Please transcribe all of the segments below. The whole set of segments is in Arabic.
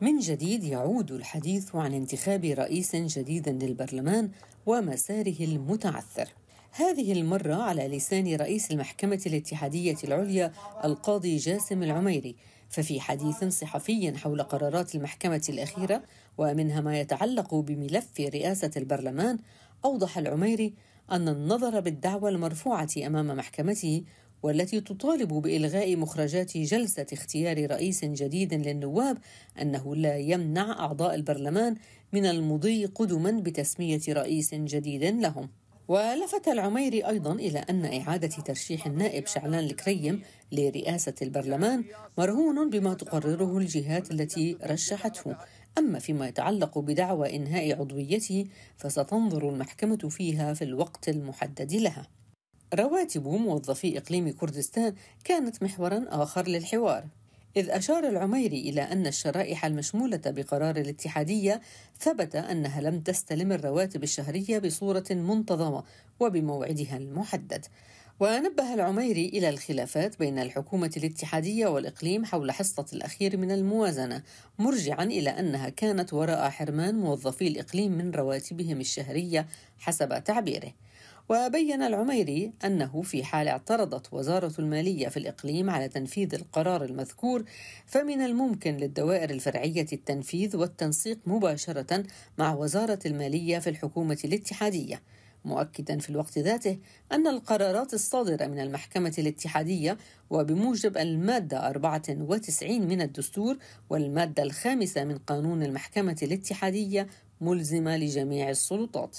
من جديد يعود الحديث عن انتخاب رئيس جديد للبرلمان ومساره المتعثر هذه المرة على لسان رئيس المحكمة الاتحادية العليا القاضي جاسم العميري ففي حديث صحفي حول قرارات المحكمة الأخيرة ومنها ما يتعلق بملف رئاسة البرلمان أوضح العميري أن النظر بالدعوى المرفوعة أمام محكمته والتي تطالب بالغاء مخرجات جلسه اختيار رئيس جديد للنواب انه لا يمنع اعضاء البرلمان من المضي قدما بتسميه رئيس جديد لهم ولفت العميري أيضا إلى أن إعادة ترشيح النائب شعلان الكريم لرئاسة البرلمان مرهون بما تقرره الجهات التي رشحته أما فيما يتعلق بدعوى إنهاء عضويته فستنظر المحكمة فيها في الوقت المحدد لها رواتب موظفي إقليم كردستان كانت محورا آخر للحوار إذ أشار العميري إلى أن الشرائح المشمولة بقرار الاتحادية ثبت أنها لم تستلم الرواتب الشهرية بصورة منتظمة وبموعدها المحدد ونبه العميري إلى الخلافات بين الحكومة الاتحادية والإقليم حول حصة الأخير من الموازنة مرجعا إلى أنها كانت وراء حرمان موظفي الإقليم من رواتبهم الشهرية حسب تعبيره وبين العميري أنه في حال اعترضت وزارة المالية في الإقليم على تنفيذ القرار المذكور فمن الممكن للدوائر الفرعية التنفيذ والتنسيق مباشرة مع وزارة المالية في الحكومة الاتحادية مؤكدا في الوقت ذاته أن القرارات الصادرة من المحكمة الاتحادية وبموجب المادة 94 من الدستور والمادة الخامسة من قانون المحكمة الاتحادية ملزمة لجميع السلطات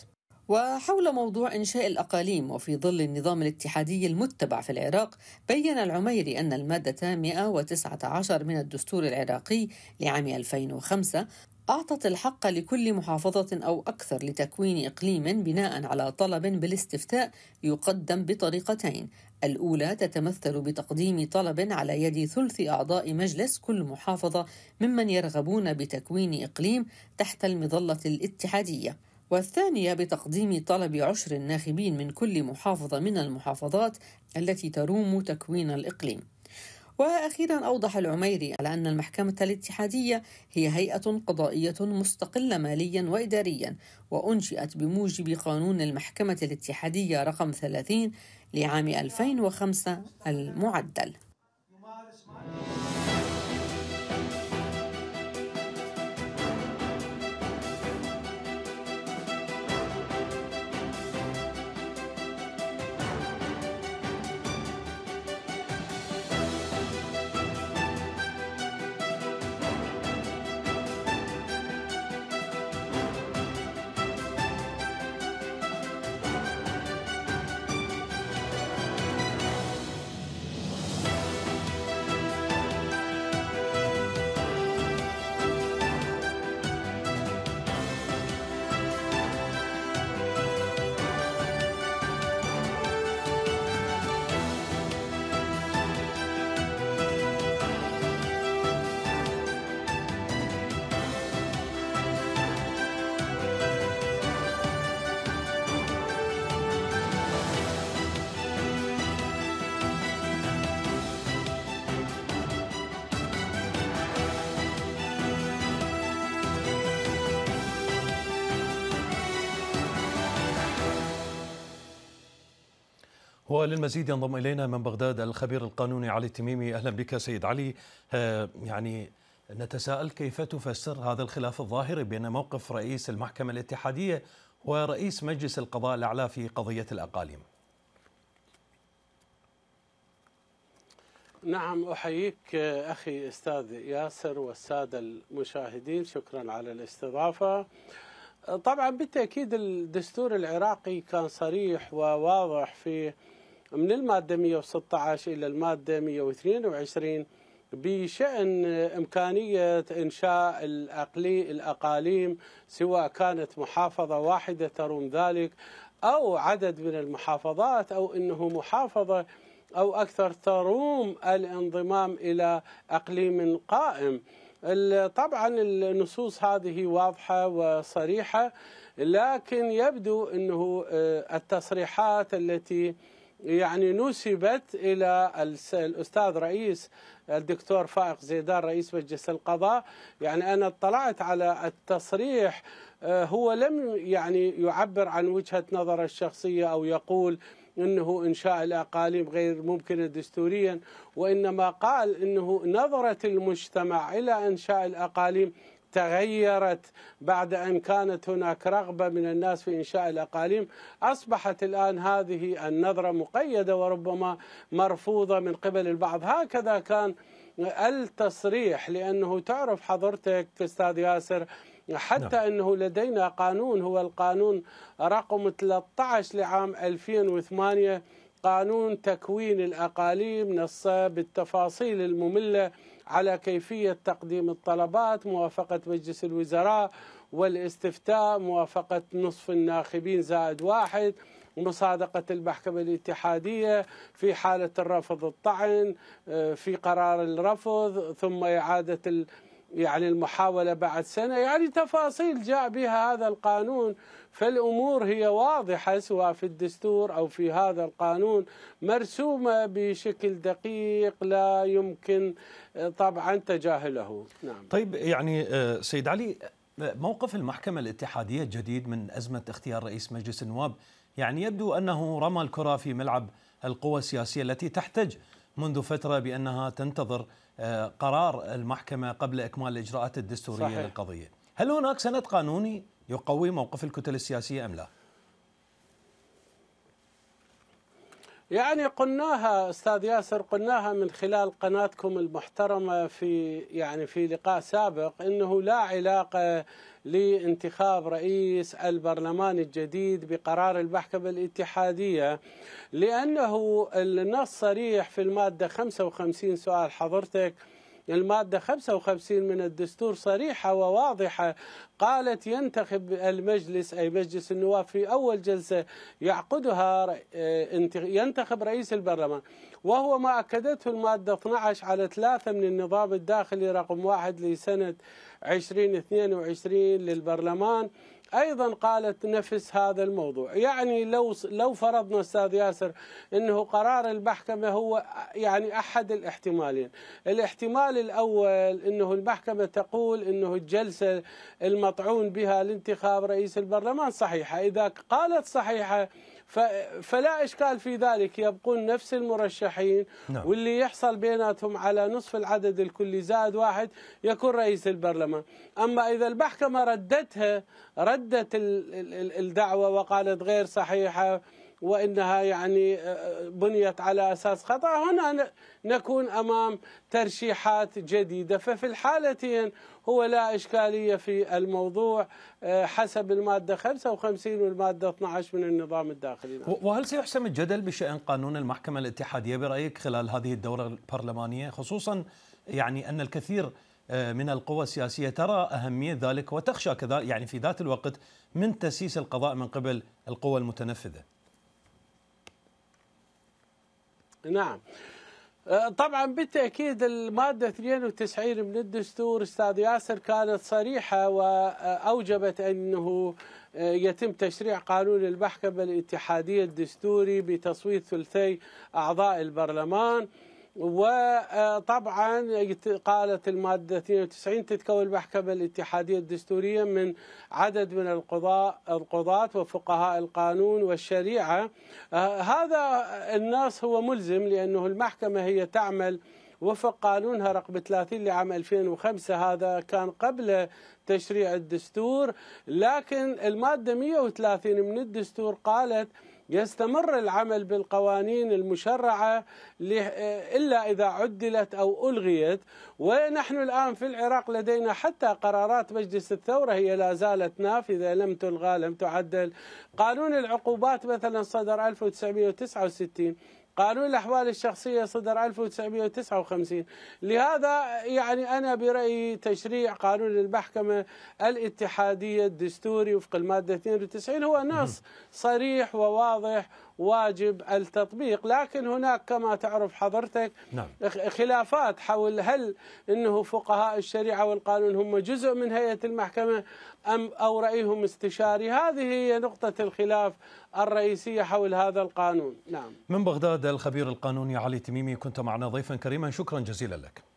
وحول موضوع إنشاء الأقاليم وفي ظل النظام الاتحادي المتبع في العراق بيّن العميري أن المادة 119 من الدستور العراقي لعام 2005 أعطت الحق لكل محافظة أو أكثر لتكوين إقليم بناء على طلب بالاستفتاء يقدم بطريقتين الأولى تتمثل بتقديم طلب على يد ثلث أعضاء مجلس كل محافظة ممن يرغبون بتكوين إقليم تحت المظلة الاتحادية والثانية بتقديم طلب عشر الناخبين من كل محافظة من المحافظات التي تروم تكوين الإقليم. وأخيرا أوضح العميري على أن المحكمة الاتحادية هي هيئة قضائية مستقلة ماليا وإداريا وأنشئت بموجب قانون المحكمة الاتحادية رقم 30 لعام 2005 المعدل. وللمزيد ينضم الينا من بغداد الخبير القانوني علي التميمي اهلا بك سيد علي آه، يعني نتساءل كيف تفسر هذا الخلاف الظاهري بين موقف رئيس المحكمه الاتحاديه ورئيس مجلس القضاء الاعلى في قضيه الاقاليم نعم احييك اخي استاذ ياسر والساده المشاهدين شكرا على الاستضافه طبعا بالتاكيد الدستور العراقي كان صريح وواضح في من المادة 116 إلى المادة 122 بشأن إمكانية إنشاء الأقلي الأقاليم سواء كانت محافظة واحدة تروم ذلك أو عدد من المحافظات أو أنه محافظة أو أكثر تروم الانضمام إلى أقليم قائم طبعا النصوص هذه واضحة وصريحة لكن يبدو أنه آه، التصريحات التي يعني نسبت الى الاستاذ رئيس الدكتور فائق زيدان رئيس مجلس القضاء يعني انا اطلعت على التصريح آه، هو لم يعني يعبر عن وجهه نظره الشخصيه او يقول انه انشاء الاقاليم غير ممكن دستوريا وانما قال انه نظره المجتمع الى انشاء الاقاليم تغيرت بعد أن كانت هناك رغبة من الناس في إنشاء الأقاليم أصبحت الآن هذه النظرة مقيدة وربما مرفوضة من قبل البعض هكذا كان التصريح لأنه تعرف حضرتك أستاذ ياسر حتى نعم. انه لدينا قانون هو القانون رقم 13 لعام 2008 قانون تكوين الاقاليم نص بالتفاصيل الممله على كيفية تقديم الطلبات موافقة مجلس الوزراء والاستفتاء موافقة نصف الناخبين زائد واحد مصادقة المحكمة الاتحادية في حالة الرفض الطعن آه، في قرار الرفض ثم إعادة يعني المحاولة بعد سنة يعني تفاصيل جاء بها هذا القانون فالأمور هي واضحة سواء في الدستور أو في هذا القانون مرسومة بشكل دقيق لا يمكن طبعا تجاهله نعم. طيب يعني آه، سيد علي آه، موقف المحكمة الاتحادية الجديد من أزمة اختيار رئيس مجلس النواب يعني يبدو أنه رمى الكرة في ملعب القوى السياسية التي تحتج منذ فترة بأنها تنتظر آه، قرار المحكمة قبل إكمال الإجراءات الدستورية صحيح. للقضية هل هناك سند قانوني يقوي موقف الكتل السياسية أم لا؟ يعني قلناها استاذ ياسر قلناها من خلال قناتكم المحترمه في يعني في لقاء سابق انه لا علاقه لانتخاب رئيس البرلمان الجديد بقرار المحكمه الاتحاديه لانه النص صريح في الماده 55 سؤال حضرتك المادة 55 من الدستور صريحة وواضحة قالت ينتخب المجلس أي مجلس النواب في أول جلسة يعقدها آه، ينتخب رئيس البرلمان وهو ما أكدته المادة 12 على ثلاثة من النظام الداخلي رقم واحد لسنة 2022 للبرلمان ايضا قالت نفس هذا الموضوع يعني لو لو فرضنا استاذ ياسر انه قرار المحكمه هو يعني احد الاحتمالين الاحتمال الاول انه المحكمه تقول انه الجلسه المطعون بها لانتخاب رئيس البرلمان صحيحه اذا قالت صحيحه فلا إشكال في ذلك يبقون نفس المرشحين نعم. واللي يحصل بيناتهم على نصف العدد الكلي زائد واحد يكون رئيس البرلمان أما إذا المحكمة ردتها ردت الدعوة وقالت غير صحيحة وانها يعني آه، آه، بنيت على اساس خطا هنا نكون امام ترشيحات جديده ففي الحالتين هو لا اشكاليه في الموضوع آه، حسب الماده 55 والماده 12 من النظام الداخلي وهل سيحسم الجدل بشان قانون المحكمه الاتحاديه برايك خلال هذه الدوره البرلمانيه خصوصا يعني ان الكثير من القوى السياسية ترى أهمية ذلك وتخشى كذلك يعني في ذات الوقت من تسييس القضاء من قبل القوى المتنفذة نعم أه، طبعا بالتاكيد الماده 92 من الدستور استاذ ياسر كانت صريحه واوجبت انه أه، يتم تشريع قانون المحكمه الاتحاديه الدستوري بتصويت ثلثي اعضاء البرلمان وطبعا قالت المادة 92 تتكون المحكمة الاتحادية الدستورية من عدد من القضاء القضاة وفقهاء القانون والشريعة آه، هذا النص هو ملزم لأنه المحكمة هي تعمل وفق قانونها رقم 30 لعام 2005 هذا كان قبل تشريع الدستور لكن المادة 130 من الدستور قالت يستمر العمل بالقوانين المشرعة إلا إذا عدلت أو ألغيت ونحن الآن في العراق لدينا حتى قرارات مجلس الثورة هي لا زالت نافذة لم تلغى لم تعدل قانون العقوبات مثلا صدر 1969 قانون الأحوال الشخصية صدر 1959 لهذا يعني أنا برأيي تشريع قانون المحكمة الاتحادية الدستوري وفق المادة 92 هو نص صريح وواضح واجب التطبيق لكن هناك كما تعرف حضرتك نعم. خلافات حول هل انه فقهاء الشريعه والقانون هم جزء من هيئه المحكمه ام او رايهم استشاري هذه هي نقطه الخلاف الرئيسيه حول هذا القانون نعم من بغداد الخبير القانوني علي تميمي كنت معنا ضيفا كريما شكرا جزيلا لك